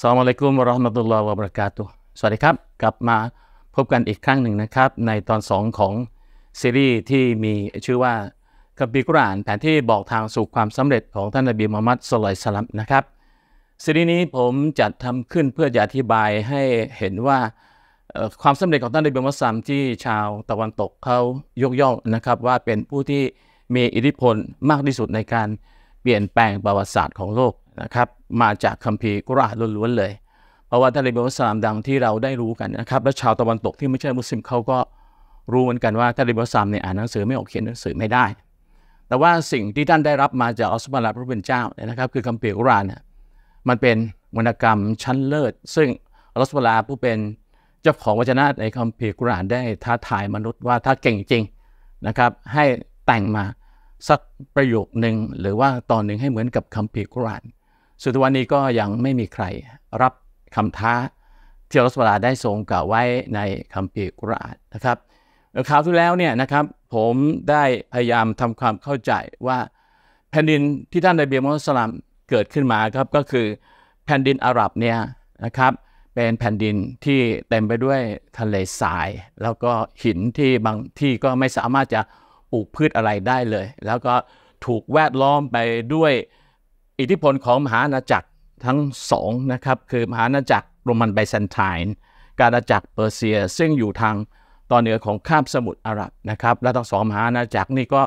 สวัสดีคับรอฮ์มัตุลลอฮ์วะบรักาตุสวัสดีครับ กลับมาพบกันอีกครั้งหนึ่งนะครับในตอน2ของซีรีส์ที่มีชื่อว่าคัมภีร์กุรอานแผนที่บอกทางสู่ความสำเร็จของท่านนบีมุฮัมมัดสุลัยสลัมนะครับซีรีส์นี้ผมจัดทำขึ้นเพื่อจะอธิบายให้เห็นว่าความสำเร็จของท่านนบีมุฮัมมัดสัมที่ชาวตะวันตกเขายกย่องนะครับว่าเป็นผู้ที่มีอิทธิพลมากที่สุดในการเปลี่ยนแปลงประวัติศาสตร์ของโลกนะครับมาจากคัมภีร์กุรอานล้วน ๆ เลย เพราะว่าท่านนบีมุสลามดังที่เราได้รู้กันนะครับและชาวตะวันตกที่ไม่ใช่มุสลิมเขาก็รู้เหมือนกันว่าท่านนบีมุสลามเนี่ยอ่านหนังสือไม่ออกเขียนหนังสือไม่ได้ แต่ว่าสิ่งที่ท่านได้รับมาจากอัลสุบะลาพระเป็นเจ้าเนี่ยนะครับคือคัมภีร์กุรอานเนี่ยมันเป็นวรรณกรรมชั้นเลิศซึ่งอัลสุบะลาผู้เป็นเจ้าของวจนะในคัมภีร์กุรอานได้ท้าทายมนุษย์ว่าถ้าเก่งจริงนะครับให้แต่งมาสักประโยคหนึ่งหรือว่าตอนหนึ่งให้เหมือนกับคัมภีร์กุรอานสุดวันนี้ก็ยังไม่มีใครรับคำท้า ที่อัลลสุบาได้ทรงกล่าวไว้ในคัมภีร์กุรอานนะครับคราวที่แล้วเนี่ยนะครับผมได้พยายามทำความเข้าใจว่า แผ่นดินที่ท่านนบีมุมมัสลามเกิดขึ้นมาครับก็คือแผ่นดินอาหรับเนี่ยนะครับ เป็นแผ่นดินที่เต็มไปด้วยทะเลทราย แล้วก็หินที่บางที่ก็ไม่สามารถจะปลูกพืชอะไรได้เลย แล้วก็ถูกแวดล้อมไปด้วยอิทธิพลของมหาอาณาจักรทั้งสองนะครับคือมหาอาณาจักรโรมันไบแซนไทน์การอาณาจักรเปอร์เซียซึ่งอยู่ทางตอนเหนือของคาบสมุทรอาหรับนะครับ และทั้งสองมหาอาณาจักรนี่ก็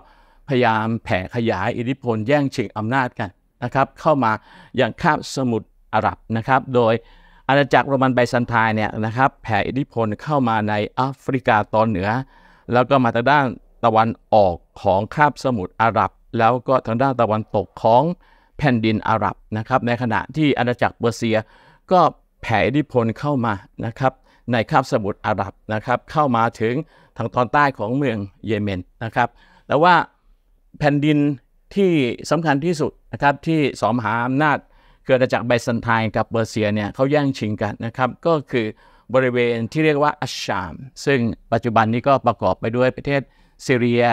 พยายามแผ่ขยายอิทธิพลแย่งชิงอำนาจกันนะครับเข้ามาอย่างคาบสมุทรอาหรับนะครับ โดยอาณาจักรโรมันไบแซนไทน์เนี่ยนะครับ แผ่อิทธิพลเข้ามาในแอฟริกาตอนเหนือ แล้วก็มาทางด้านตะวันออกของคาบสมุทรอาหรับ แล้วก็ทางด้านตะวันตกของแผ่นดินอาหรับนะครับในขณะที่อาณาจักรเปอร์เซียก็แผ่อิทธิพลเข้ามานะครับในคาบสมุทรอาหรับนะครับ เข้ามาถึงทางตอนใต้ของเมืองเยเมนนะครับแต่ว่าแผ่นดินที่สำคัญที่สุดนะครับที่สอมหาอำนาจเกิดจากไบซันไทน์กับเปอร์เซียเนี่ยเขาแย่งชิงกันนะครับก็คือบริเวณที่เรียกว่าอัชชาม ซึ่งปัจจุบันนี้ก็ประกอบไปด้วยประเทศซีเรีย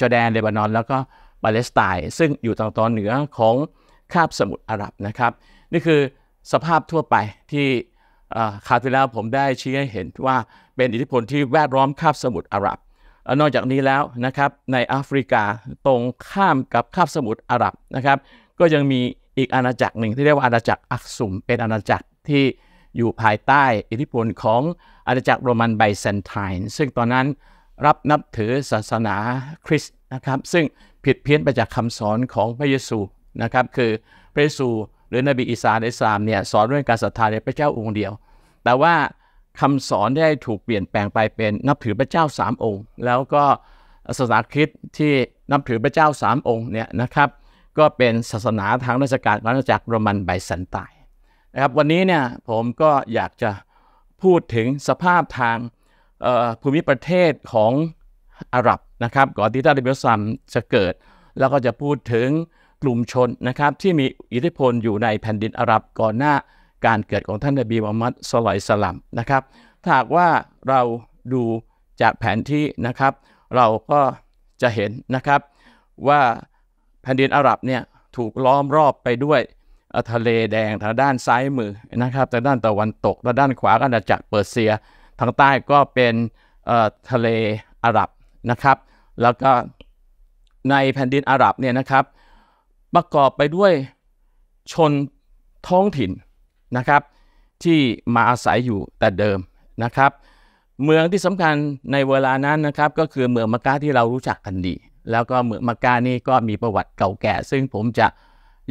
จอร์แดนเลบานอนแล้วก็ปาเลสไตน์ซึ่งอยู่ทางตอนเหนือของคาบสมุทรอาหรับนะครับ นี่คือสภาพทั่วไปที่คราวที่แล้ว ผมได้ชี้ให้เห็นว่าเป็นอิทธิพลที่แวดล้อมคาบสมุทรอาหรับ นอกจากนี้แล้วนะครับในแอฟริกาตรงข้ามกับคาบสมุทรอาหรับนะครับ ก็ยังมีอีกอาณาจักรหนึ่งที่เรียกว่าอาณาจักรอักซุมเป็นอาณาจักรที่อยู่ภายใต้อิทธิพลของอาณาจักรโรมันไบแซนไทน์ซึ่งตอนนั้นรับนับถือศาสนาคริสต์นะครับซึ่งผิดเพี้ยนไปจากคำสอนของพระเยซูนะครับคือพระเยซู หรือนบีอิสานในสามเนี่ยสอนเรื่องการศรัทธาในพระเจ้าองค์เดียว แต่ว่าคำสอนได้ถูกเปลี่ยนแปลงไปเป็นนับถือพระเจ้าสามองค์ แล้วก็ศาสนาคริสต์ที่นับถือพระเจ้าสามองค์เนี่ยนะครับก็เป็นศาสนาทางราชการของอาณาจักรโรมันไบซันไยนะครับวันนี้เนี่ยผมก็อยากจะพูดถึงสภาพทางภูมิประเทศของอาหรับนะครับ ก่อนที่ท่านอับดุลซัมจะเกิด แล้วก็จะพูดถึงกลุ่มชนนะครับที่มีอิทธิพลอยู่ในแผ่นดินอาหรับก่อนหน้าการเกิดของท่านนบีมุฮัมมัดสลอยสลัมนะครับถ้าหากว่าเราดูจากแผนที่นะครับเราก็จะเห็นนะครับว่าแผ่นดินอาหรับเนี่ยถูกล้อมรอบไปด้วยทะเลแดงทางด้านซ้ายมือนะครับทางด้านตะวันตกและด้านขวาก็อาณาจักรเปอร์เซียทางใต้ก็เป็นทะเลอาหรับนะครับ แล้วก็ในแผ่นดินอาหรับเนี่ยนะครับประกอบไปด้วยชนท้องถิ่นนะครับที่มาอาศัยอยู่แต่เดิมนะครับเมืองที่สำคัญในเวลานั้นนะครับก็คือเมืองมักกะที่เรารู้จักกันดี แล้วก็เมืองมักกะนี่ก็มีประวัติเก่าแก่ ซึ่งผมจะ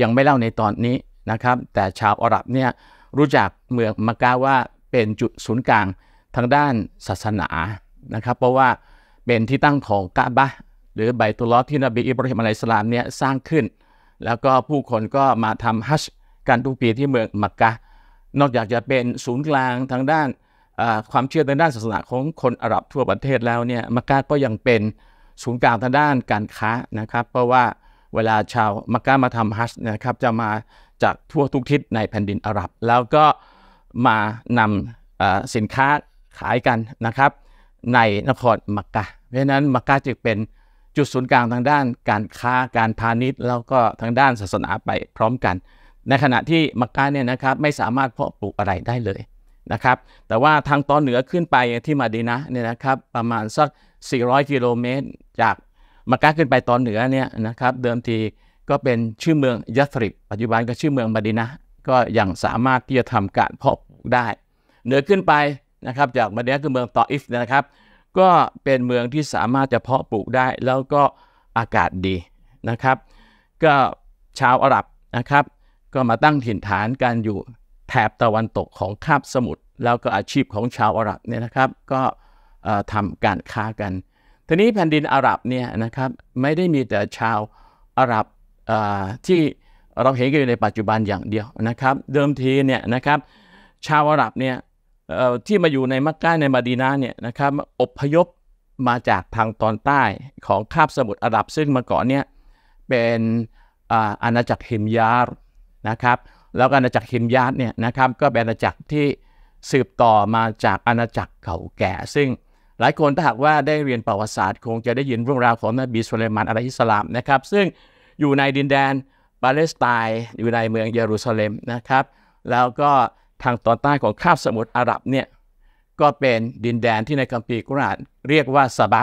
ยังไม่เล่าในตอนนี้นะครับ แต่ชาวอาหรับเนี่ยรู้จักเมืองมักกะว่าเป็นจุดศูนย์กลางทางด้านศาสนานะครับเพราะว่าเป็นที่ตั้งของกาบะหรือไบตุลอที่นบีอิบราฮิมอะลัยสลามเนี่ยสร้างขึ้น แล้วก็ผู้คนก็มาทำฮัจกันทุกปีที่เมืองมักกะนอกจากจะเป็นศูนย์กลางทางด้านความเชื่อทางด้านศาสนาของคนอาหรับทั่วประเทศแล้วเนี่ยมักกะก็ยังเป็นศูนย์กลางทางด้านการค้านะครับเพราะว่าเวลาชาวมักกะมาทำฮัจนะครับจะมาจากทั่วทุกทิศในแผ่นดินอาหรับ แล้วก็มานำสินค้าขายกันนะครับในนครมักกะเพราะนั้นมักกะจึงเป็นจุดศูนย์กลางทางด้านการค้าการพาณิชย์ แล้วก็ทางด้านศาสนาไปพร้อมกัน ในขณะที่มักกะเนี่ยนะครับไม่สามารถเพาะปลูกอะไรได้เลยนะครับ แต่ว่าทางตอนเหนือขึ้นไปที่มาดีนะเนี่ยนะครับประมาณสัก400 กิโลเมตร จากมักกะขึ้นไปตอนเหนือเนี่ยนะครับเดิมทีก็เป็นชื่อเมืองยัสริบ ปัจจุบันก็ชื่อเมืองมาดีนะก็ยังสามารถที่จะทำการเพาะปลูกได้เหนือขึ้นไปนะครับจากมาเดียคือเมืองตออิฟนะครับก็เป็นเมืองที่สามารถจะเพาะปลูกได้แล้วก็อากาศดีนะครับ ก็ชาวอาหรับนะครับ ก็มาตั้งถิ่นฐานการอยู่แถบตะวันตกของคาบสมุทรแล้วก็อาชีพของชาวอาหรับเนี่ยนะครับ ก็ทำการค้ากัน ทีนี้แผ่นดินอาหรับเนี่ยนะครับ ไม่ได้มีแต่ชาวอาหรับที่เราเห็นกันอยู่ในปัจจุบันอย่างเดียวนะครับ เดิมทีเนี่ยนะครับ ชาวอาหรับเนี่ยที่มาอยู่ในมักกะในมาดีนาเนี่ยนะครับอพยพมาจากทางตอนใต้ของคาบสมุทรอาหรับ ซึ่งมาก่อนเนี่ยเป็นอาณาจักรเฮมยาร์นะครับ แล้วอาณาจักรเฮมยาร์เนี่ยนะครับก็เป็นอาณาจักรที่สืบต่อมาจากอาณาจักรเก่าแก่ ซึ่งหลายคนถ้าหากว่าได้เรียนประวัติศาสตร์คงจะได้ยินเรื่องราวของนบีสุลัยมานอะลัยฮิสลามนะครับ ซึ่งอยู่ในดินแดนปาเลสไตน์อยู่ในเมืองเยรูซาเล็มนะครับ แล้วก็ทางตอนใต้ของคาบสมุทรอาหรับเนี่ยก็เป็นดินแดนที่ในคัมภีร์กุรอานเรียกว่าสบะ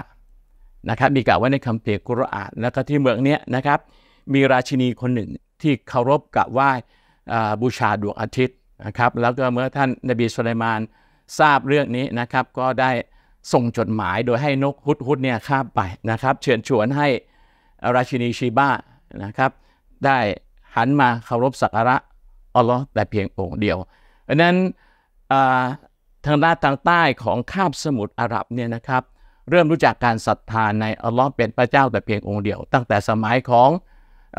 นะครับมีกล่าวไว้ในคัมภีร์กุรอานแล้วก็ที่เมืองนี้นะครับมีราชินีคนหนึ่งที่เคารพกราบไหว้บูชาดวงอาทิตย์นะครับแล้วก็เมื่อท่านนบีสุลัยมานทราบเรื่องนี้นะครับก็ได้ส่งจดหมายโดยให้นกฮุดฮุดเนี่ยข้าไปนะครับเชิญชวนให้ราชินีชีบ้านะครับ ได้หันมาเคารพสักการะอัลลอฮ์แต่เพียงองค์เดียวดังนั้นทางด้านทางใต้ของคาบสมุทรอาหรับเนี่ยนะครับ เริ่มรู้จักการศรัทธานในอัลลอฮ์เป็นพระเจ้าแต่เพียงองค์เดียว ตั้งแต่สมัยของ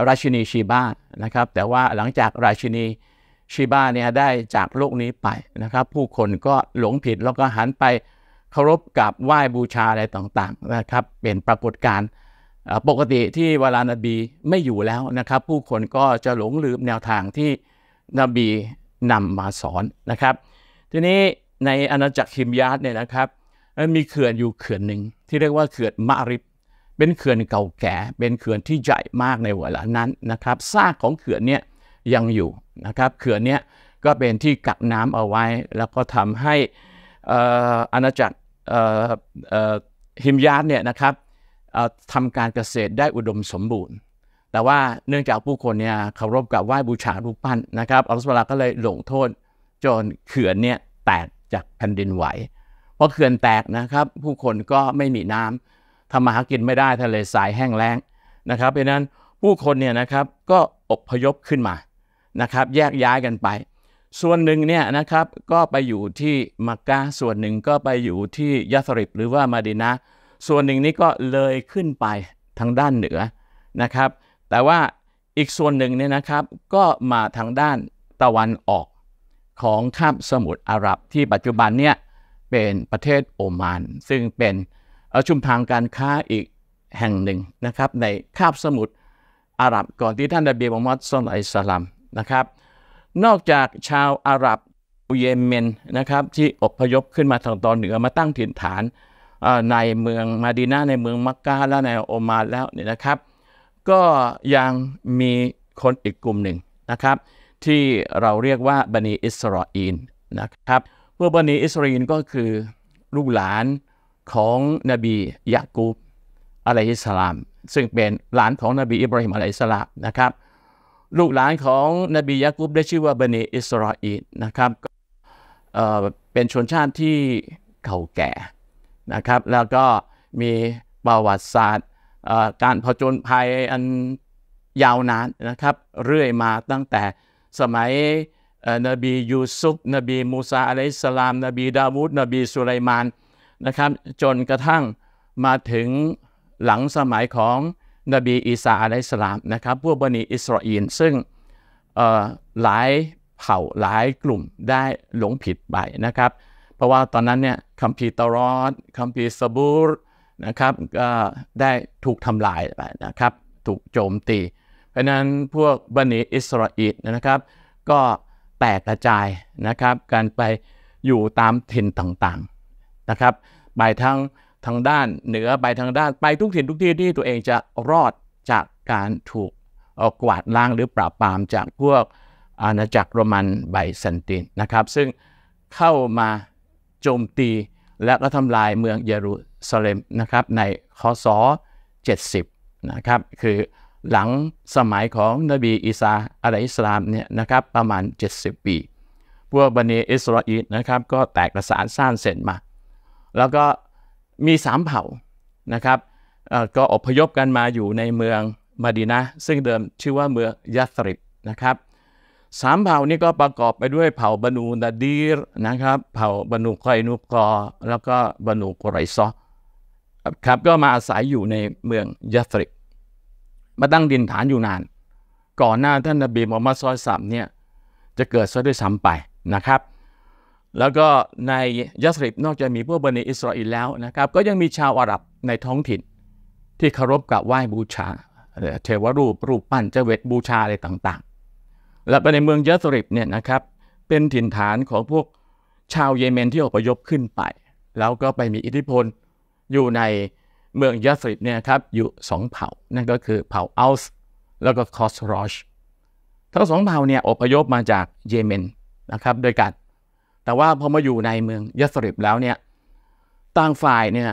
ราชินีชีบานะครับแต่ว่าหลังจากราชินีชีบาเนี่ยได้จากโลกนี้ไปนะครับผู้คนก็หลงผิดแล้วก็หันไปเคารพกับไหว้บูชาอะไรต่างๆนะครับเป็นปรากฏการณ์ปกติที่เวลานบีไม่อยู่แล้วนะครับผู้คนก็จะหลงลืมแนวทางที่นบีนำมาสอนนะครับทีนี้ในอาณาจักรคิมยาตเนี่ยนะครับมันมีเขื่อนอยู่เขื่อนหนึ่งที่เรียกว่าเขื่อนมาริบเป็นเขื่อนเก่าแก่เป็นเขื่อนที่ใหญ่มากในเวลานั้นนะครับซากของเขื่อนเนี่ยยังอยู่นะครับเขื่อนเนี่ยก็เป็นที่กักน้ำเอาไว้ แล้วก็ทำให้อาณาจักรหิมยาตเนี่ยนะครับทำการเกษตรได้อุดมสมบูรณ์แต่ว่าเนื่องจากผู้คนเนี่ยเคารพกับไหว้บูชารูปปั้นนะครับอัลลอฮฺสุลาก็เลยลงโทษจนเขื่อนเนี่ยแตกจากแผ่นดินไหวพอเขื่อนแตกนะครับผู้คนก็ไม่มีน้ำทำมาหากินไม่ได้ทะเลทรายแห้งแล้งนะครับ เพราะนั้นผู้คนเนี่ยนะครับก็อบพยพขึ้นมานะครับแยกย้ายกันไป ส่วนหนึ่งเนี่ยนะครับก็ไปอยู่ที่มักกะส่วนหนึ่งก็ไปอยู่ที่ยะสริบหรือว่ามาดินะ ส่วนหนึ่งนี้ก็เลยขึ้นไปทางด้านเหนือนะครับแต่ว่าอีกส่วนหนึ่งเนี่ยนะครับก็มาทางด้านตะวันออกของคาบสมุทรอาหรับ ที่ปัจจุบันเนี่ยเป็นประเทศโอมาน ซึ่งเป็นชุมทางการค้าอีกแห่งหนึ่งนะครับในคาบสมุทรอาหรับก่อนที่ท่านดาบีบุมมัดสลัยสลัมนะครับ นอกจากชาวอาหรับเยเมนนะครับที่อพยพขึ้นมาทางตอนเหนือมาตั้งถิ่นฐานในเมืองมาดีนาในเมืองมักกะและในโอมานแล้วเนี่ยนะครับก็ยังมีคนอีกกลุ่มหนึ่งนะครับที่เราเรียกว่าบันีอิสราเอลนะครับพวกบันีอิสราเอลก็คือลูกหลานของนบียากูบอะลัยฮิสลามซึ่งเป็นหลานของนบีอิบราฮิมอะลัยฮิสลามนะครับลูกหลานของนบียากูบได้ชื่อว่าบันีอิสราเอลนะครับเป็นชนชาติที่เก่าแก่นะครับแล้วก็มีประวัติศาสตร์การผจญภัยอันยาวนานนะครับเรื่อยมาตั้งแต่สมัยนบียูซุฟนบีมูซาอะลัยสลาม นบีดาวูดนบีสุไลมานนะครับจนกระทั่งมาถึงหลังสมัยของนบี อีสาอะลัยสลามนะครับพวกบันิอิสราเอลซึ่งหลายเผ่าหลายกลุ่มได้หลงผิดไปนะครับ เพราะว่าตอนนั้นเนี่ยคัมภีร์ตรอด คัมภีร์สบูรนะครับก็ได้ถูกทำลายไปนะครับถูกโจมตี เพราะนั้นพวกบันิอิสราเอลนะครับก็แตกกระจายนะครับการไปอยู่ตามถิ่นต่างๆนะครับไปทางทางด้านเหนือไปทางด้านไปทุกถิ่นทุกที่ที่ตัวเองจะรอดจากการถูกกวาดล้างหรือปราบปรามจากพวกอาณาจักรโรมันไบเซนตินนะครับซึ่งเข้ามาโจมตีและก็ทำลายเมืองเยรูสเลมนะครับในคศ70นะครับคือหลังสมัยของนบีอิสาอะลัยอิสลามเนี่ยนะครับประมาณ 70 ปี พวกบันิอิสราเอลนะครับก็แตกกระสานสร้างเสร็จมา แล้วก็มีสามเผ่านะครับก็อพยพกันมาอยู่ในเมืองมาดีนะซึ่งเดิมชื่อว่าเมืองยัสริบนะครับสามเผ่านี้ก็ประกอบไปด้วยเผ่าบรนูนาดีรนะครับเผ่าบรนูคอยนุกอ แล้วก็บรนูกไรซอครับก็มาอาศัยอยู่ในเมืองยัฟริก มาตั้งดินฐานอยู่นาน ก่อนหน้าท่านนบีมุฮัมมัดซอยสัมเนี่ยจะเกิดซะด้วยซ้ำไปนะครับ แล้วก็ในยัสริบนอกจากมีพวกบันิอิสราเอลแล้วนะครับก็ยังมีชาวอาหรับในท้องถิ่นที่เคารพกับไหว้บูชา เทวรูปรูปปั้นเจเวตบูชาอะไรต่างๆ และไปในเมืองยัสริบเนี่ยนะครับเป็นถิ่นฐานของพวกชาวเยเมนที่อพยพขึ้นไป แล้วก็ไปมีอิทธิพลอยู่ในเมืองยัสริบเนี่ยครับอยู่สองเผ่านั่นก็คือเผ่าอัลส์แล้วก็คอสรอชทั้งสองเผ่าเนี่ยอพยพมาจากเยเมนนะครับโดยกันแต่ว่าพอมาอยู่ในเมืองยัสริบแล้วเนี่ยต่างฝ่ายเนี่ย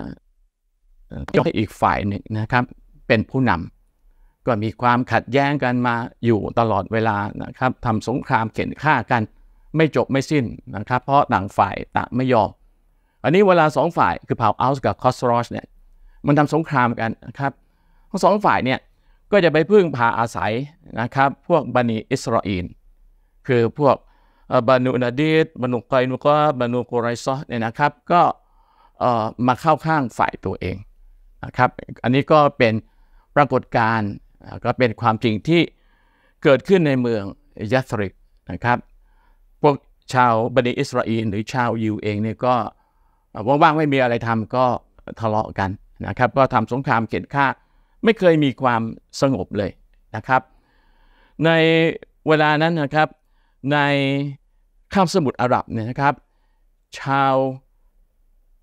ยกให้อีกฝ่ายหนึ่งนะครับเป็นผู้นำก็มีความขัดแย้งกันมาอยู่ตลอดเวลานะครับทำสงครามเข็นฆ่ากัน ไม่จบไม่สิ้นนะครับ เพราะต่างฝ่ายต่างไม่ยอมอันนี้เวลาสองฝ่ายคือเผ่าอัลส์กับคอสโรชเนี่ยมันทำสงครามกันนะครับทั้งสองฝ่ายเนี่ยก็จะไปพึ่งพาอาศัยนะครับ พวกบันิอิสราเอลคือพวกบานูนาดีดบานูไกนุก็บานูกุไรซอเนี่ยนะครับ ก็มาเข้าข้างฝ่ายตัวเองนะครับอันนี้ก็เป็นปรากฏการณ์ก็เป็นความจริงที่เกิดขึ้นในเมืองยัสริกนะครับ พวกชาวบันิอิสราเอลหรือชาวยิวเองเนี่ยก็ว่างๆไม่มีอะไรทำก็ทะเลาะกันนะครับก็ทำสงครามเกียข้าไม่เคยมีความสงบเลยนะครับในเวลานั้นนะครับในข้ามสมุทรอาหรับเนี่ยนะครับ ชาว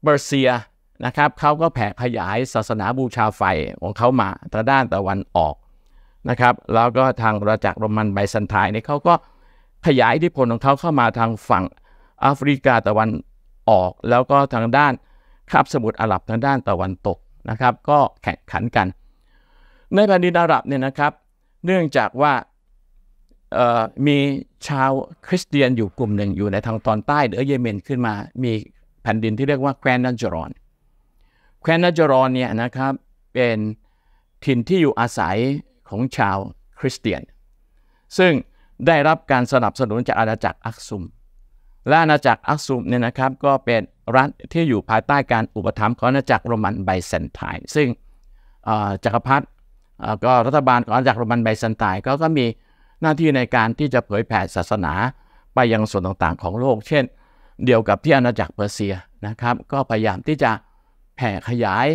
เปอร์เซียนะครับเขาก็แผ่ขยายศาสนาบูชาไฟของเขามาทางด้านตะวันออกนะครับแล้วก็ทางราจักรโรมันไบซันไทน์เนี่ยเขาก็ขยายอิทธิพลของเขาเข้ามาทางฝั่งแอฟริกาตะวันออกแล้วก็ทางด้านคาบสมุทรอาหรับทางด้านตะวันตกนะครับก็แข่งขันกัน ในแผ่นดินอาหรับเนี่ยนะครับ เนื่องจากว่ามีชาวคริสเตียนอยู่กลุ่มหนึ่งอยู่ในทางตอนใต้เหนือเยเมนขึ้นมามีแผ่นดินที่เรียกว่าแคว้นนจรอนแคว้นนจรอนเนี่ยนะครับเป็นถิ่นที่อยู่อาศัยของชาวคริสเตียน ซึ่งได้รับการสนับสนุนจากอาณาจักรอักซุมและอาณาจักรอักซุมเนี่ยนะครับ ก็เป็นรัฐที่อยู่ภายใต้การอุปถัมภ์ของอาณาจักรโรมันไบแซนไทน์ซึ่งจักรพรรดิก็รัฐบาลของอาณาจักรโรมันไบแซนไทน์ก็ก็มีหน้าที่ในการที่จะเผยแผ่ศาสนาไปยังส่วนต่างๆของโลก เช่น เดียวกับที่อาณาจักรเปอร์เซียนะครับ ก็พยายามที่จะแผ่ขยาย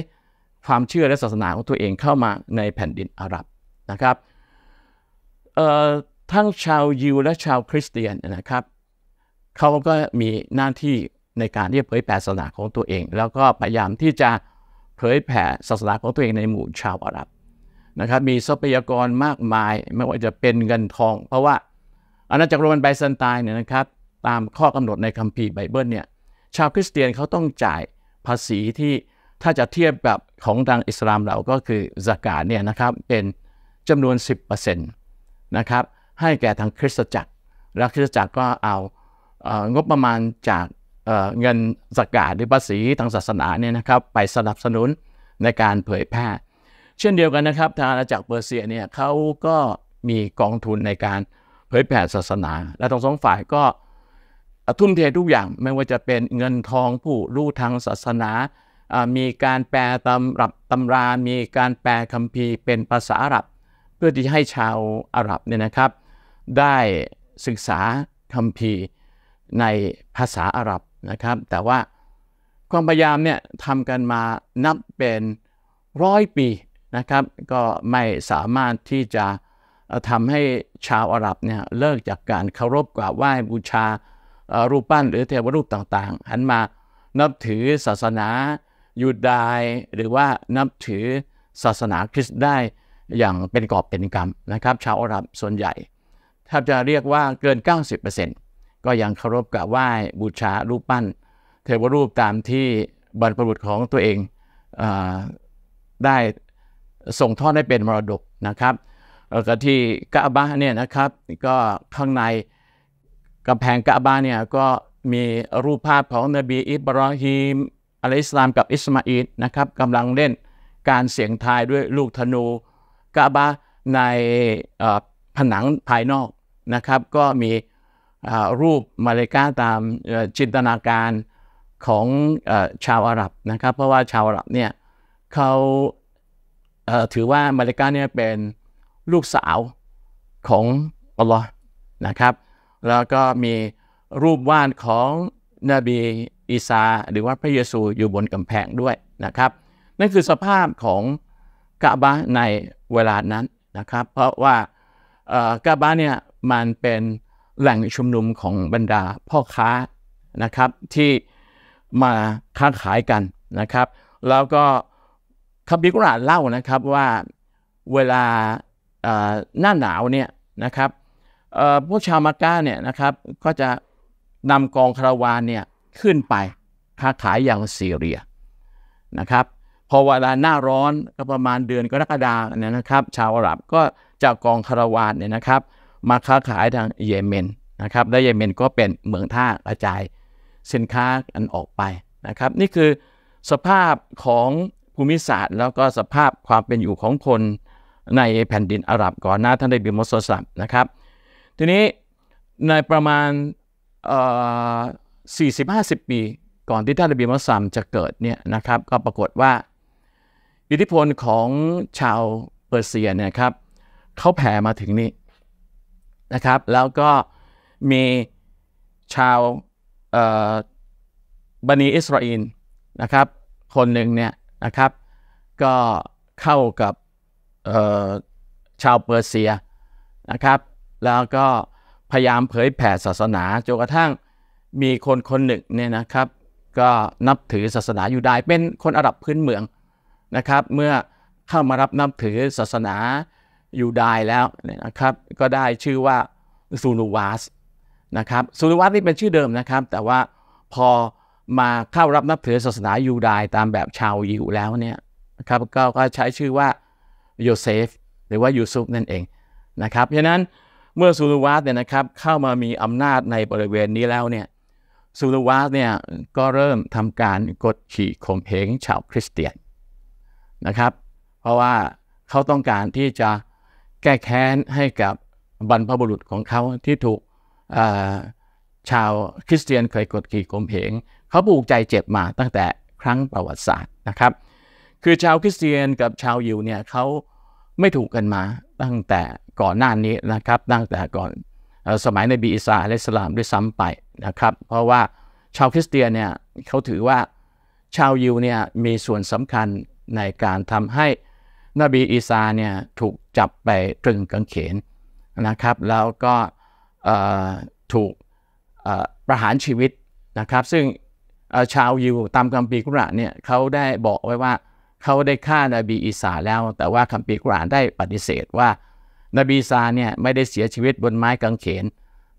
ความเชื่อและศาสนาของตัวเองเข้ามาในแผ่นดินอาหรับนะครับทั้งชาวยิวและชาวคริสเตียนนะครับเขาก็มีหน้าที่ในการที่จะเผยแผ่ศาสนาของตัวเอง แล้วก็พยายามที่จะเผยแผ่ศาสนาของตัวเองในหมู่ชาวอาหรับนะครับมีทรัพยากรมากมายไม่ว่าจะเป็นเงินทอง เพราะว่าอาณาจักรโรมันไบแซนตายเนี่ยนะครับตามข้อกำหนดในคัมภีร์ไบเบิลเนี่ยชาวคริสเตียนเขาต้องจ่ายภาษีที่ถ้าจะเทียบแบบของทางอิสลามเราก็คือสกาดเนี่ยนะครับเป็นจำนวน 10%นะครับให้แก่ทางคริสตจักร และคริสตจักรก็เอางบประมาณจากเงินสกาดหรือภาษี ทางศาสนาเนี่ยนะครับไปสนับสนุนในการเผยแพร่ เช่นเดียวกันนะครับทางอาณาจักรเปอร์เซียเนี่ยเขาก็มีกองทุนในการเผยแผ่ศาสนา และทั้งสองฝ่ายก็ทุ่มเททุกอย่างไม่ว่าจะเป็นเงินทองผู้รู้ทางศาสนามีการแปลตำรับตำรา มีการแปลคัมภีร์เป็นภาษาอาหรับ เพื่อที่ให้ชาวอาหรับเนี่ยนะครับ ได้ศึกษาคัมภีร์ในภาษาอาหรับนะครับแต่ว่าความพยายามเนี่ยทำกันมานับเป็นร้อยปีนะครับ ก็ไม่สามารถที่จะทำให้ชาวอาหรับเนี่ยเลิกจากการเคารพกราบไหว้บูชารูปปั้นหรือเทวรูปต่างๆ หันมานับถือศาสนายูดาย หรือว่านับถือศาสนาคริสต์ได้อย่างเป็นกอบเป็นกรรมนะครับชาวอาหรับส่วนใหญ่แทบจะเรียกว่าเกิน 90%เก็ยังเคารพกราบไหว้บูชารูปปั้น เทวรูปตามที่บรรพบุรุษของตัวเองอได้ส่งทอดให้เป็นมรดกนะครับแล้วก็ที่กะบะเนี่ยนะครับก็ข้างในกำแพงกะบะเนี่ยก็มีรูปภาพของนบีอิบรอฮีมอะลัยสลามกับอิสมาอีลนะครับกำลังเล่นการเสียงทายด้วยลูกธนู กะบะในผนังภายนอกนะครับ ก็มีรูปมาเลกาตามจินตนาการของชาวอาหรับนะครับ เพราะว่าชาวอาหรับเนี่ยเขาถือว่ามาเลกาเนี่ยเป็นลูกสาวของอัลลอฮ์นะครับ แล้วก็มีรูปวาดของนบีอีสาหรือว่าพระเยซูอยู่บนกำแพงด้วยนะครับ นั่นคือสภาพของกะบะในเวลานั้นนะครับ เพราะว่ากะบะเนี่ยมันเป็นแหล่งชุมนุมของบรรดาพ่อค้านะครับที่มาค้าขายกันนะครับ แล้วก็คาบิกราเล่านะครับว่าเวลาหน้าหนาวเนี่ยนะครับพวกชาวมักกะเนี่ยนะครับก็จะนำกองคาราวานเนี่ยขึ้นไปค้าขายอย่างซีเรียนะครับ พอเวลาหน้าร้อนก็ประมาณเดือนกรกฎาเนี่ยนะครับ ชาวอาหรับก็จะกองคาราวานเนี่ยนะครับมาค้าขายทางเยเมนนะครับและเยเมนก็เป็นเมืองท่ากระจายสินค้าอันออกไปนะครับนี่คือสภาพของภูมิศาสตร์ แล้วก็สภาพความเป็นอยู่ของคนในแผ่นดินอาหรับก่อนหน้าท่านได้บิมอสซัมนะครับ ทีนี้ในประมาณ4 0 5 0 ปีก่อนที่ท่านไดบิมอสซัมจะเกิดเนี่ยนะครับ ก็ปรากฏว่า อิทธิพลของชาวเปอร์เซียเนี่ยครับเขาแผ่มาถึงนี่นะครับแล้วก็มีชาวบันีอิสราเอลนะครับคนหนึ่งเนี่ยนะครับก็เข้ากับชาวเปอร์เซียนะครับแล้วก็พยายามเผยแผ่ศาสนาจนกระทั่งมีคนคนหนึ่งเนี่ยนะครับก็นับถือศาสนาอยู่ได้เป็นคนอาหรับพื้นเมืองนะครับเมื่อเข้ามารับนับถือศาสนายูไดแล้วนะครับก็ได้ชื่อว่าซูนูวาสนะครับซูนูวาสนี่เป็นชื่อเดิมนะครับ แต่ว่าพอมาเข้ารับนับถือศาสนายูดายตามแบบชาวยิวแล้วเนี่ยครับกก็ใช้ชื่อว่าโยเซฟหรือว่ายูซุฟนั่นเองนะครับฉะนั้นเมื่อซูลูวาสเนี่ยนะครับเข้ามามีอำนาจในบริเวณนี้แล้วเนี่ยซูลูวาสเนี่ยก็เริ่มทำการกดขี่ข่มเหงชาวคริสเตียน นะครับ เพราะว่าเขาต้องการที่จะแก้แค้นให้กับบรรพบุรุษของเขาที่ถูกชาวคริสเตียนเคยกดขี่ข่มเหงเขาผูกใจเจ็บมาตั้งแต่ครั้งประวัติศาสตร์นะครับ คือชาวคริสเตียนกับชาวยิวเนี่ยเขาไม่ถูกกันมาตั้งแต่ก่อนหน้านี้นะครับ ตั้งแต่ก่อนสมัยในบีอิสาและสลามด้วยซ้ำไปนะครับ เพราะว่าชาวคริสเตียนเนี่ยเขาถือว่าชาวยิวเนี่ยมีส่วนสำคัญในการทำให้นบีอีสาเนี่ยถูกจับไปตรึงกางเขนนะครับแล้วก็ถูกประหารชีวิตนะครับซึ่งชาวยิวตามคัมภีร์กุรานเนี่ยเขาได้บอกไว้ว่าเขาได้ฆ่านบีอีสาแล้ว แต่ว่าคัมภีร์กุรานได้ปฏิเสธว่านบีอีสาเนี่ยไม่ได้เสียชีวิตบนไม้กางเขน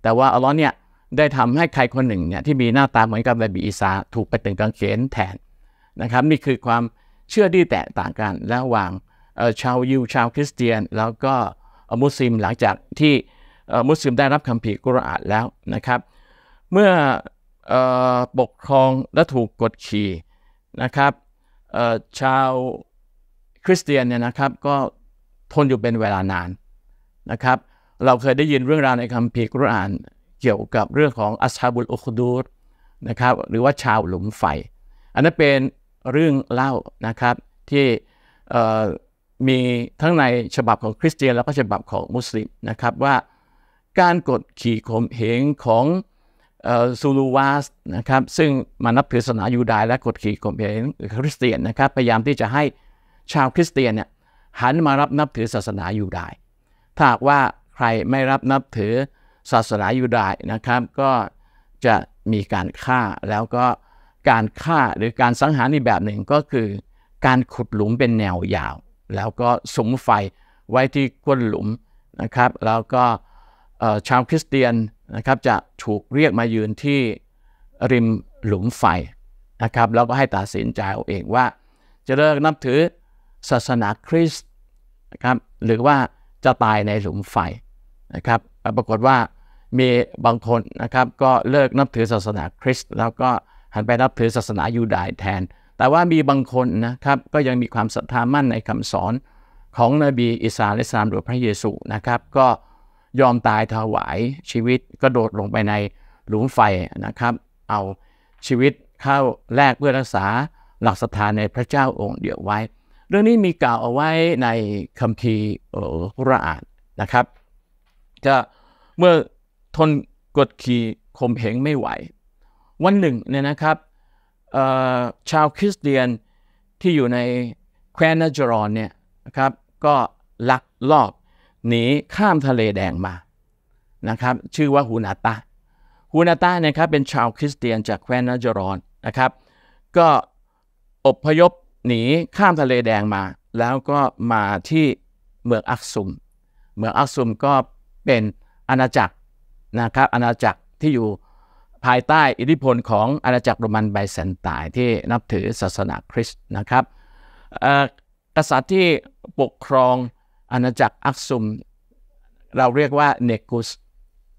แต่ว่าอัลลอฮ์เนี่ยได้ทำให้ใครคนหนึ่งเนี่ยที่มีหน้าตาเหมือนกับนบีอีสาถูกไปตึงกางเขนแทนนะครับนี่คือความเชื่อที่แตกต่างกันระหว่างชาวยิวชาวคริสเตียนแล้วก็มุสลิมหลังจากที่มุสลิมได้รับคำผีกุรอานแล้วนะครับ เมื่อปกครองและถูกกดขี่นะครับชาวคริสเตียนเนี่ยนะครับก็ทนอยู่เป็นเวลานานนะครับ เราเคยได้ยินเรื่องราวในคำผีกุรอานเกี่ยวกับเรื่องของอัสฮาบุลอุคดูรนะครับหรือว่าชาวหลุมไฟ อันนั้นเป็นเรื่องเล่านะครับที่มีทั้งในฉบับของคริสเตียนแล้วก็ฉบับของมุสลิมนะครับว่าการกดขี่ข่มเหงของซูลูวาสนะครับซึ่งมานับถือศาสนายูดายและกดขี่ข่มเหงคริสเตียนนะครับพยายามที่จะให้ชาวคริสเตียนเนี่ยหันมารับนับถือศาสนายูดายถ้าว่าใครไม่รับนับถือศาสนายูดายนะครับ ก็จะมีการฆ่าแล้วก็การฆ่าหรือการสังหารอีกแบบหนึ่งก็คือ การขุดหลุมเป็นแนวยาวแล้วก็สุมไฟไว้ที่ก้นหลุมนะครับแล้วก็ชาวคริสเตียนนะครับจะถูกเรียกมายืนที่ริมหลุมไฟนะครับแล้วก็ให้ตัดสินใจเอาเองว่า จะเลิกนับถือศาสนาคริสต์นะครับหรือว่าจะตายในหลุมไฟนะครับปรากฏว่ามีบางคนนะครับก็เลิกนับถือศาสนาคริสต์แล้วก็หันไปนับถือศาสนายูดายแทนแต่ว่ามีบางคนนะครับก็ยังมีความศรัทธามั่นในคำสอนของนบีอิสาลิสามหรือพระเยซูนะครับ ก็ยอมตายถวายชีวิตกระโดดลงไปในหลุมไฟนะครับ เอาชีวิตเข้าแลกเพื่อรักษาหลักศรัทธาในพระเจ้าองค์เดียวไว้ เรื่องนี้มีกล่าวเอาไว้ในคัมภีร์อุรอานนะครับจะเมื่อทนกดขี่ข่มเหงไม่ไหววันหนึ่งเนี่ยนะครับชาวคริสเตียนที่อยู่ในแคว้นนจรอนเนี่ยนะครับก็ลักลอบหนีข้ามทะเลแดงมานะครับ ชื่อว่าฮูนาตาฮูนาตาเนี่ยครับเป็นชาวคริสเตียนจากแคว้นนจรอนนะครับ ก็อบพยพหนีข้ามทะเลแดงมา แล้วก็มาที่เมืองอักซุม เมืองอักซุมก็เป็นอาณาจักรนะครับอาณาจักรที่อยู่ภายใต้อิทธิพลของอาณาจักรโรมันไบแซนไตน์ที่นับถือศาสนาคริสต์นะครับกษัตริย์ที่ปกครองอาณาจักรอักซุม เราเรียกว่าเนกุส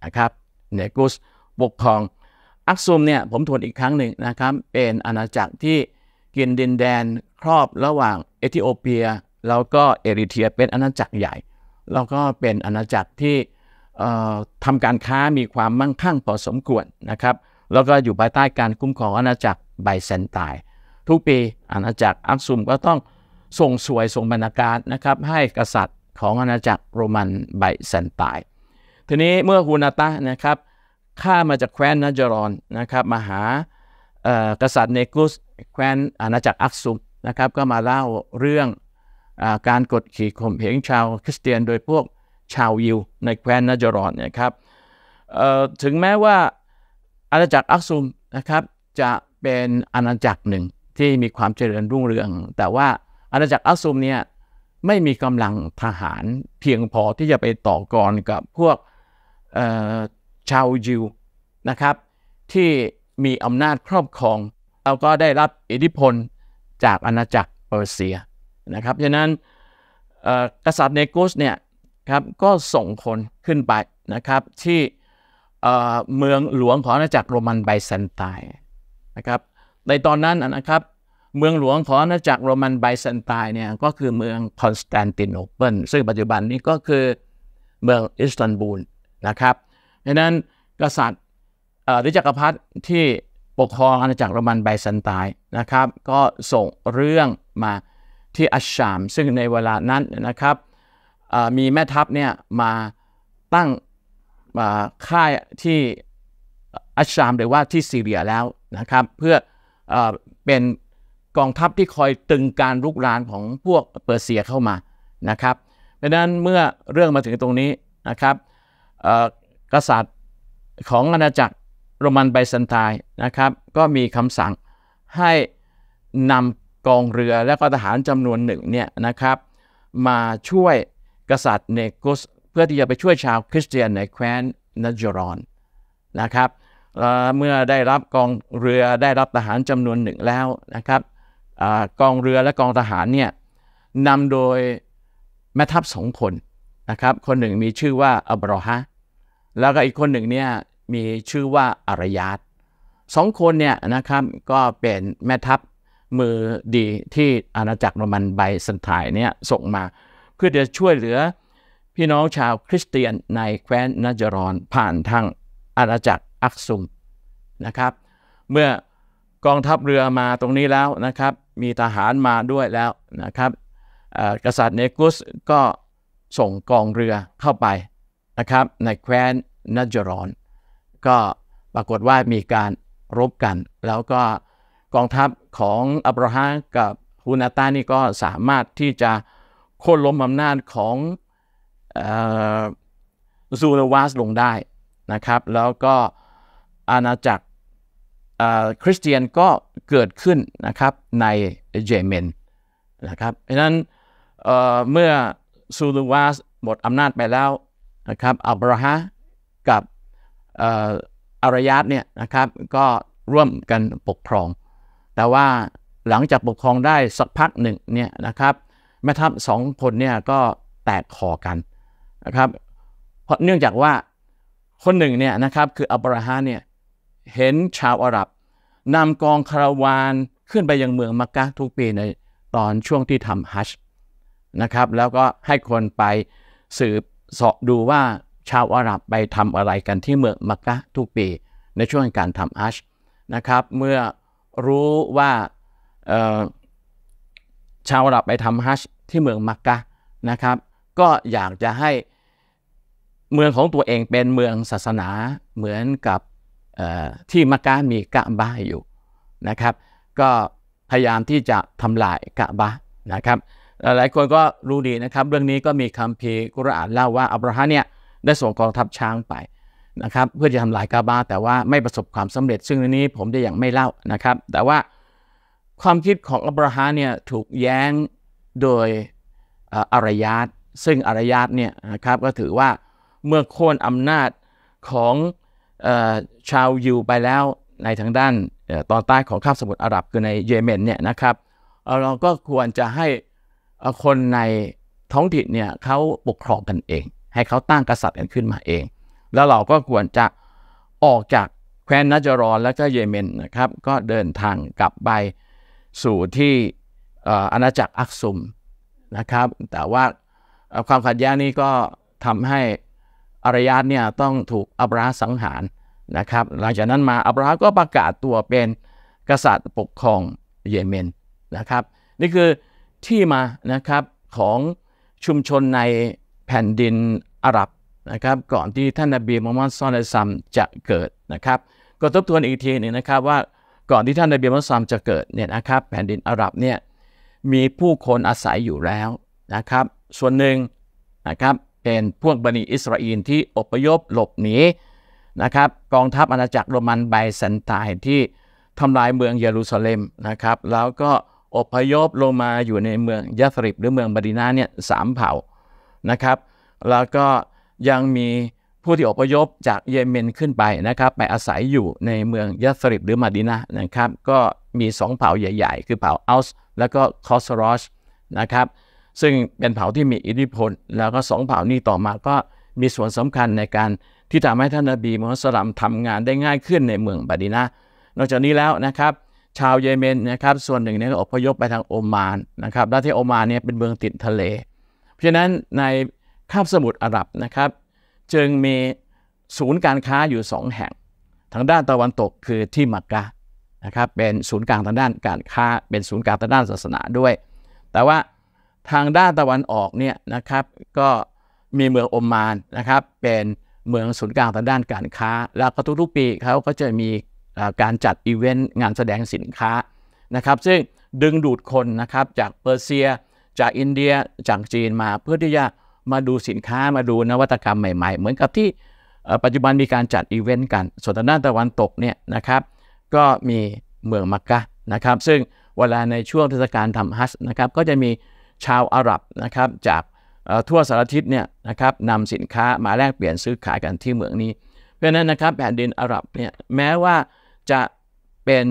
นะครับ เนกุสปกครองอักซุมเนี่ยผมทวนอีกครั้งหนึ่งนะครับเป็นอาณาจักรที่กินดินแดนครอบระหว่างเอธิโอเปีย แล้วก็เอริเทีย เป็นอาณาจักรใหญ่แล้วก็เป็นอาณาจักรที่ทำการค้ามีความมั่งคั่งพอสมควรนะครับแล้วก็อยู่ภายใต้การคุ้มครองอาณาจักรไบเซนไตายทุกปีอาณาจักรอักซุมก็ต้องส่งสวยส่งบรรณาการนะครับให้กษัตริย์ของอาณาจักรโรมันไบเซนไตายทีนี้เมื่อฮูนาตะนะครับข้ามาจากแคว้นนาจรอนนะครับมาหากษัตริย์เนกุสแคว้นอาณาจักรอักซุมนะครับก็มาเล่าเรื่องอการกดขี่ข่มเหงชาวคริสเตียนโดยพวกชาวยิวในแคว้นนาจรอนเนี่ยครับถึงแม้ว่าอาณาจักรอักซุมนะครับจะเป็นอาณาจักรหนึ่งที่มีความเจริญรุ่งเรือง แต่ว่าอาณาจักรอักซุมเนี่ยไม่มีกำลังทหารเพียงพอที่จะไปต่อกรกับพวกชาวยิวนะครับที่มีอำนาจครอบครองแล้วก็ได้รับอิทธิพลจากอาณาจักรเปอร์เซียนะครับฉะนั้นกษัตริย์เนกุสเนี่ยครับก็ส่งคนขึ้นไปนะครับ ที่เมืองหลวงของอาณาจักรโรมันไบแซนไตน์นะครับ ในตอนนั้นนะครับ เมืองหลวงของอาณาจักรโรมันไบแซนไตน์เนี่ยก็คือเมืองคอนสแตนติโนเปิลซึ่งปัจจุบันนี้ก็คือเมืองอิสตันบูลนะครับดังนั้นกษัตริย์หรือจักรพรรดิที่ปกครองอาณาจักรโรมันไบแซนไตน์นะครับ ก็ส่งเรื่องมาที่อัชชาม ซึ่งในเวลานั้นนะครับมีแม่ทัพเนี่ยมาตั้งค่ายที่อัชชามหรือว่าที่ซีเรียแล้วนะครับ เพื่ออเป็นกองทัพที่คอยตึงการลุกรานของพวกเปอร์เซียเข้ามานะครับดังนั้นเมื่อเรื่องมาถึงตรงนี้นะครับกษัตริย์ของอาณาจักรโรมันไบซันไทน์นะครับ ก็มีคำสั่งให้นำกองเรือและก็ทหารจำนวนหนึ่งเนี่ยนะครับ มาช่วยกษัตริย์เนกุสเพื่อที่จะไปช่วยชาวคริสเตียนในแคว้นนจรอนนะครับเมื่อได้รับกองเรือได้รับทหารจำนวนหนึ่งแล้วนะครับอกองเรือและกองทหารเนี่ยนำโดยแม่ทัพสองคนนะครับ คนหนึ่งมีชื่อว่าอับราฮะแล้วก็อีกคนหนึ่งเนี่ยมีชื่อว่าอารยาตสองคนเนี่ยนะครับก็เป็นแม่ทัพมือดีที่อาณาจักรโรมันไบสันทายเนี่ยส่งมาพื่อจะช่วยเหลือพี่น้องชาวคริสเตียนในแคว้นนจรอนผ่านทางอาณาจักรอักซุมนะครับ เมื่อกองทัพเรือมาตรงนี้แล้วนะครับ มีทหารมาด้วยแล้วนะครับกษัตริย์เนกุสก็ส่งกองเรือเข้าไปนะครับ ในแคว้นนจรอนก็ปรากฏว่ามีการรบกัน แล้วก็กองทัพของอับราฮัมกับฮูนาตานี่ก็สามารถที่จะเโค่นล้มอำนาจของซูรวาสลงได้นะครับแล้วก็อาณาจักรคริสเตียนก็เกิดขึ้นนะครับในเยเมนนะครับเพราะนั้นเมื่อซูรวาสหมดอำนาจไปแล้วนะครับอับราฮัมกับอารยาตเนี่ยนะครับ ก็ร่วมกันปกครอง แต่ว่าหลังจากปกครองได้สักพักหนึ่งเนี่ยนะครับแม่ทัพสองคนเนี่ยก็แตกคอกันนะครับ เพราะเนื่องจากว่าคนหนึ่งเนี่ยนะครับคืออับราฮัมเนี่ยเห็นชาวอาหรับนำกองคาราวานขึ้นไปยังเมืองมักกะทุกปีในตอนช่วงที่ทำฮัจนะครับแล้วก็ให้คนไปสืบสอบดูว่าชาวอาหรับไปทำอะไรกันที่เมืองมักกะทุกปี ในช่วงการทำฮัจนะครับเมื่อรู้ว่าชาวอาหรับไปทำฮัจที่เมืองมักกะนะครับ ก็อยากจะให้เมืองของตัวเองเป็นเมืองศาสนาเหมือนกับที่มักกะมีกะบะอยู่นะครับ ก็พยายามที่จะทำลายกะบะนะครับ หลายคนก็รู้ดีนะครับ เรื่องนี้ก็มีคำพีกุรอานเล่าว่า อับราฮัมเนี่ยได้ส่งกองทัพช้างไปนะครับ เพื่อจะทำลายกาบาแต่ว่าไม่ประสบความสำเร็จ ซึ่งเรื่องนี้ผมจะยังไม่เล่านะครับ แต่ว่าความคิดของอับราฮัมเนี่ยถูกแย้งโดยอารยาตซึ่งอารยาตเนี่ยนะครับก็ถือว่าเมื่อโค่นอำนาจของชาวยิวไปแล้วในทางด้านตอนใต้ของคาบสมุทรอาหรับคือในเยเมนเนี่ยนะครับ เราก็ควรจะให้คนในท้องถิ่นเนี่ยเขาปกครองกันเอง ให้เขาตั้งกษัตริย์กันขึ้นมาเอง แล้วเราก็ควรจะออกจากแคว้นนัจรอนและก็เยเมนนะครับ ก็เดินทางกลับไปสู่ที่อาณาจักรอักซุมนะครับ แต่ว่าความขัดแย้งนี้ก็ทำให้อารยาเนี่ยต้องถูกอับราสังหารนะครับ หลังจากนั้นมาอับราก็ประกาศตัวเป็นกษัตริย์ปกครองเยเมนนะครับ นี่คือที่มานะครับของชุมชนในแผ่นดินอาหรับนะครับ ก่อนที่ท่านนบีมูฮัมมัดซอลเลซัมจะเกิดนะครับ ก็ทบทวนอีกทีหนึ่งนะครับว่าก่อนที่ท่านนบีมุสลิมจะเกิดเนี่ยนะครับ แผ่นดินอาหรับเนี่ยมีผู้คนอาศัยอยู่แล้วนะครับ ส่วนหนึ่งนะครับเป็นพวกบันิอิสราเอลที่อพยพหลบหนีนะครับ กองทัพอาณาจักรโรมันไบเซนตายที่ทำลายเมืองเยรูซาเล็มนะครับ แล้วก็อพยพลงมาอยู่ในเมืองยาสริบหรือเมืองบาดีนาเนี่ยสามเผ่านะครับ แล้วก็ยังมีผู้ที่อพยพจากเยเมนขึ้นไปนะครับ ไปอาศัยอยู่ในเมืองยัสริบหรือมาดินะนะครับ ก็มี2เผ่าใหญ่ๆ คือเผ่าอัลส์และก็คอสรอชนะครับซึ่งเป็นเผ่าที่มีอิทธิพลแล้วก็สองเผ่านี้ต่อมาก็มีส่วนสำคัญในการที่ทำให้ท่านนบีมุฮัมมัดสลัมทำงานได้ง่ายขึ้นในเมืองบาดินะนอกจากนี้แล้วนะครับชาวเยเมนนะครับส่วนหนึ่งเนี่ยอพยพไปทางโอมานนะครับและที่โอมานเนี่ยเป็นเมืองติดทะเล เพราะฉะนั้นในคาบสมุทรอาหรับนะครับจึงมีศูนย์การค้าอยู่ 2 แห่ง ทางด้านตะวันตกคือที่มักกะ นะครับ เป็นศูนย์กลางทางด้านการค้า เป็นศูนย์กลางทางด้านศาสนาด้วย แต่ว่าทางด้านตะวันออกเนี่ยนะครับ ก็มีเมืองอมมานนะครับ เป็นเมืองศูนย์กลางทางด้านการค้า แล้วก็ทุกๆปีเขาก็จะมีการจัดอีเวนต์ งานแสดงสินค้านะครับ ซึ่งดึงดูดคนนะครับจากเปอร์เซียจากอินเดียจากจีนมาเพื่อที่จะมาดูสินค้ามาดูนวัตกรรมใหม่ๆ เหมือนกับที่ปัจจุบันมีการจัดอีเวนต์กันส่วนด้านตะวันตกเนี่ยนะครับก็มีเมืองมักกะนะครับซึ่งเวลาในช่วงเทศกาลทำฮัส์นะครับก็จะมีชาวอาหรับนะครับ จากทั่วสารทิศเนี่ยนะครับนำสินค้ามาแลกเปลี่ยนซื้อขายกันที่เมืองนี้ เพราะฉะนั้นนะครับแผ่นดินอาหรับเนี่ยแม้ว่าจะเป็น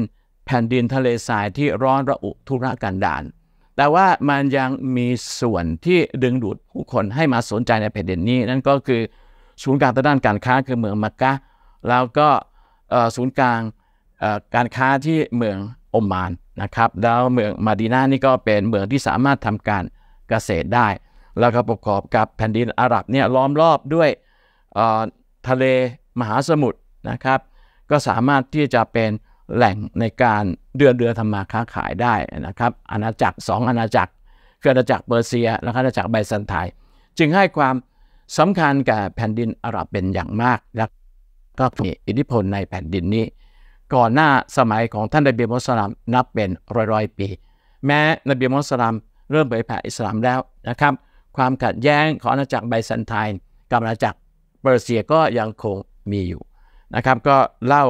แผ่นดินทะเลทรายที่ร้อนระอุทุรกันดารแต่ว่ามันยังมีส่วนที่ดึงดูดผู้คนให้มาสนใจในแผ่นดินนี้ นั่นก็คือศูนย์กลางด้านการค้าคือเมืองมักกะแล้วก็ศูนย์กลางการค้าที่เมืองอมานนะครับ แล้วเมืองมาดีนานี่ก็เป็นเมืองที่สามารถทำการเกษตรได้ แล้วก็ประกอบกับแผ่นดินอาหรับเนี่ยล้อมรอบด้วยทะเลมหาสมุทรนะครับ ก็สามารถที่จะเป็นแหล่งในการเดือนเดือทำมาค้าขายได้นะครับ อาณาจักร 2ออาณาจักรคืออาณาจักรเปอร์เซีย และอาณาจักรไบแซนไทน์จึงให้ความสำคัญกับแผ่นดินอาหรับเป็นอย่างมาก และก็มีอิทธิพลในแผ่นดินนี้ ก่อนหน้าสมัยของท่านนบีมุสลิมนับเป็นร้อยร้อยปี แม้นบีมุสลิมเริ่มเผยแผ่อิสลามแล้วนะครับ ความขัดแย้งของอาณาจักรไบแซนไทน์กับอาณาจักรเปอร์เซียก็ยังคงมีอยู่นะครับก็เล่า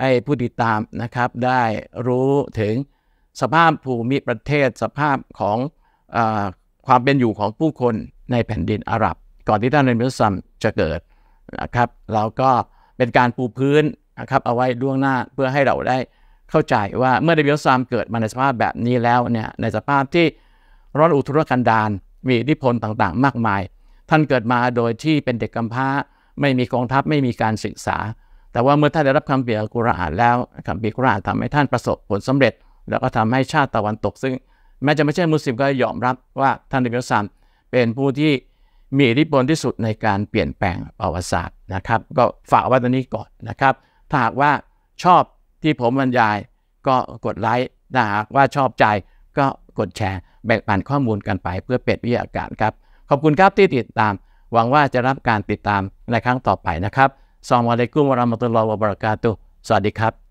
ให้ผู้ติดตามนะครับได้รู้ถึงสภาพภูมิประเทศสภาพของอความเป็นอยู่ของผู้คนในแผ่นดินอาหรับ ก่อนที่ท่านเรนมิลซัมจะเกิดนะครับเราก็เป็นการปูพื้นนะครับเอาไว้ล่วงหน้าเพื่อให้เราได้เข้าใจว่าเมื่อเดวิลซามเกิดมาในสภาพแบบนี้แล้วเนี่ยในสภาพที่ ร้อนอุทุรกันดารมีอิทธิพลต่างๆ มากมาย ท่านเกิดมาโดยที่เป็นเด็กกำพร้าไม่มีกองทัพไม่มีการศึกษาแต่ว่าเมื่อท่านได้รับคำเบียกุรอานแล้วคำเบียกุรอานทำให้ท่านประสบผลสำเร็จ แล้วก็ทำให้ชาติตะวันตกซึ่งแม้จะไม่ใช่มุสลิมก็ยอมรับว่าท่านิบาฮัมเป็นผู้ที่มีอิทธิพลที่สุดในการเปลี่ยนแปลงประวัติศาสตร์นะครับ ก็ฝากไว้ตรงนี้ก่อนนะครับถ้าหากว่าชอบที่ผมบรรยาย ก็กดไลค์ถ้าหากว่าชอบใจก็กดแชร์แบ่งปันข้อมูลกันไปเพื่อเป็ดวิทยาการครับ ขอบคุณครับที่ติดตามหวังว่าจะรับการติดตามในครั้งต่อไปนะครับซอมวะเลกุมวะรามะตุลลอฮ์วะบรากาตุสวัสดีครับ